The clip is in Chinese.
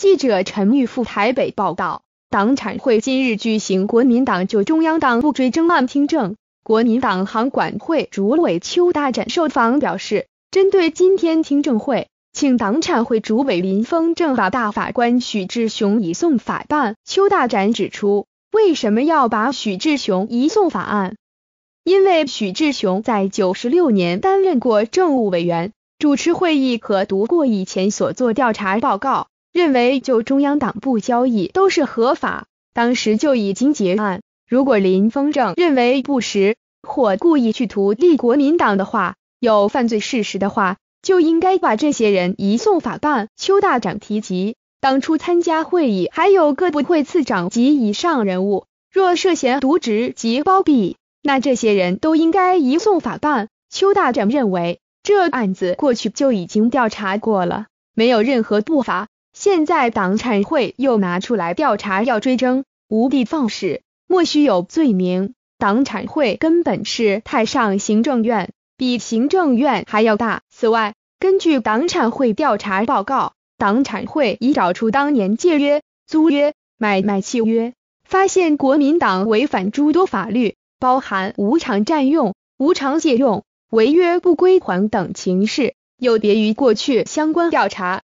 记者陈玉赴台北报道，党产会今日举行国民党就中央党部追征案听证。国民党行管会主委邱大展受访表示，针对今天听证会，请党产会主委林峰正把大法官许志雄移送法办。邱大展指出，为什么要把许志雄移送法案？因为许志雄在九十六年担任过政务委员，主持会议和读过以前所做调查报告。认为就中央党部交易都是合法，当时就已经结案。如果林丰正认为不实或故意去图利国民党的话，有犯罪事实的话，就应该把这些人移送法办。邱大长提及，当初参加会议还有各部会次长及以上人物，若涉嫌渎职及包庇，那这些人都应该移送法办。邱大长认为，这案子过去就已经调查过了，没有任何不法。现在党产会又拿出来调查，要追征，无的放矢，莫须有罪名。党产会根本是太上行政院，比行政院还要大。此外，根据党产会调查报告，党产会已找出当年借约、租约、买卖契约，发现国民党违反诸多法律，包含无偿占用、无偿借用、违约不归还等情事，有别于过去相关调查。